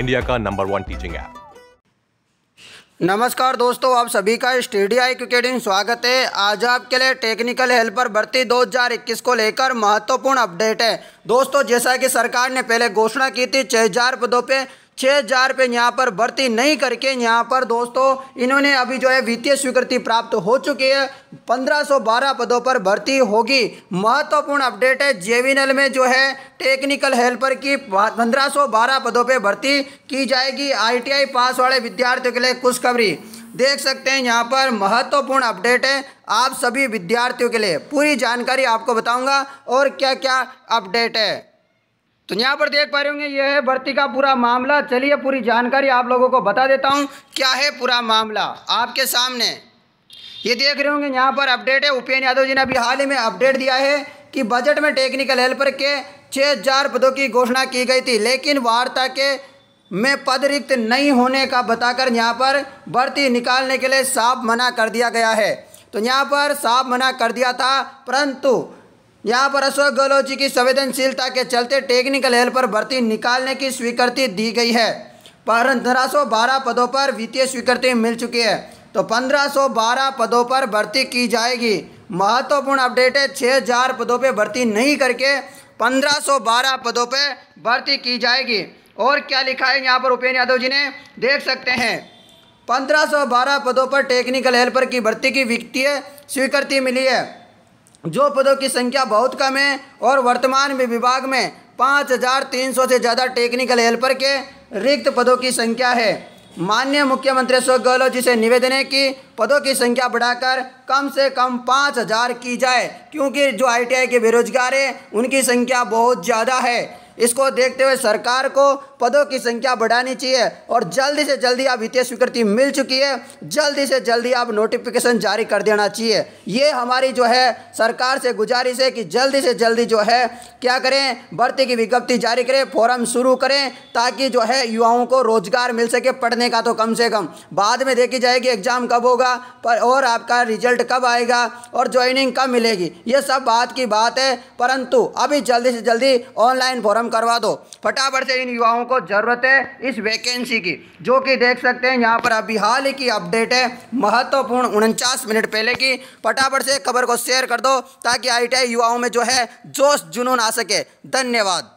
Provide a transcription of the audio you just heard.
India का number one teaching app नमस्कार दोस्तों आप सभी का स्टेडिया क्रिकेटिंग स्वागत है आज आपके लिए टेक्निकल हेल्पर भर्ती 2021 को लेकर महत्वपूर्ण अपडेट है दोस्तों जैसा कि सरकार ने पहले घोषणा की थी छः हज़ार पदों पर छः हजार रुपये यहाँ पर भर्ती नहीं करके यहाँ पर दोस्तों इन्होंने अभी जो है वित्तीय स्वीकृति प्राप्त हो चुकी है 1512 पदों पर भर्ती होगी महत्वपूर्ण अपडेट है जेवीनल में जो है टेक्निकल हेल्पर की 1512 पदों पर भर्ती की जाएगी आईटीआई पास वाले विद्यार्थियों के लिए खुशखबरी देख सकते हैं यहाँ पर महत्वपूर्ण अपडेट है आप सभी विद्यार्थियों के लिए पूरी जानकारी आपको बताऊँगा और क्या क्या अपडेट है तो यहाँ पर देख पा रहे होंगे ये है भर्ती का पूरा मामला चलिए पूरी जानकारी आप लोगों को बता देता हूँ क्या है पूरा मामला आपके सामने ये देख रहे होंगे यहाँ पर अपडेट है उपेन्द्र यादव जी ने अभी हाल ही में अपडेट दिया है कि बजट में टेक्निकल हेल्पर के छः हजार पदों की घोषणा की गई थी लेकिन वार्ता के में पद रिक्त नहीं होने का बताकर यहाँ पर भर्ती निकालने के लिए साफ मना कर दिया गया है तो यहाँ पर साफ मना कर दिया था परंतु यहाँ पर अशोक गहलोत जी की संवेदनशीलता के चलते टेक्निकल हेल्पर भर्ती निकालने की स्वीकृति दी गई है पंद्रह सौ बारह पदों पर वित्तीय स्वीकृति मिल चुकी है तो पंद्रह सौ बारह पदों पर भर्ती की जाएगी महत्वपूर्ण अपडेट है छः हजार पदों पर भर्ती नहीं करके पंद्रह सौ बारह पदों पर भर्ती की जाएगी और क्या लिखा है यहाँ पर उपेन्द्र यादव जी ने देख सकते हैं पंद्रह सौ बारह पदों पर टेक्निकल हेल्पर की भर्ती की वित्तीय स्वीकृति मिली है जो पदों की संख्या बहुत कम है और वर्तमान में विभाग में सौ से ज़्यादा टेक्निकल हेल्पर के रिक्त पदों की संख्या है माननीय मुख्यमंत्री अशोक गहलोत जी से निवेदन है कि पदों की संख्या बढ़ाकर कम से कम पाँच हज़ार की जाए क्योंकि जो आईटीआई के बेरोजगार हैं उनकी संख्या बहुत ज़्यादा है इसको देखते हुए सरकार को पदों की संख्या बढ़ानी चाहिए और जल्दी से जल्दी आप वित्तीय स्वीकृति मिल चुकी है जल्दी से जल्दी आप नोटिफिकेशन जारी कर देना चाहिए ये हमारी जो है सरकार से गुजारिश है कि जल्दी से जल्दी जो है क्या करें भर्ती की विज्ञप्ति जारी करें फॉरम शुरू करें ताकि जो है युवाओं को रोजगार मिल सके पढ़ने का तो कम से कम बाद में देखी जाएगी एग्ज़ाम कब होगा पर और आपका रिजल्ट कब आएगा और ज्वाइनिंग कब मिलेगी ये सब बात की बात है परंतु अभी जल्दी से जल्दी ऑनलाइन फॉरम करवा दो फटाफट से इन युवाओं को ज़रूरत है इस वैकेंसी की जो कि देख सकते हैं यहाँ पर अभी हाल ही की अपडेट है महत्वपूर्ण उनचास मिनट पहले की फटाफट से खबर को शेयर कर दो ताकि आई युवाओं में जो है जोश जुनून आ सके धन्यवाद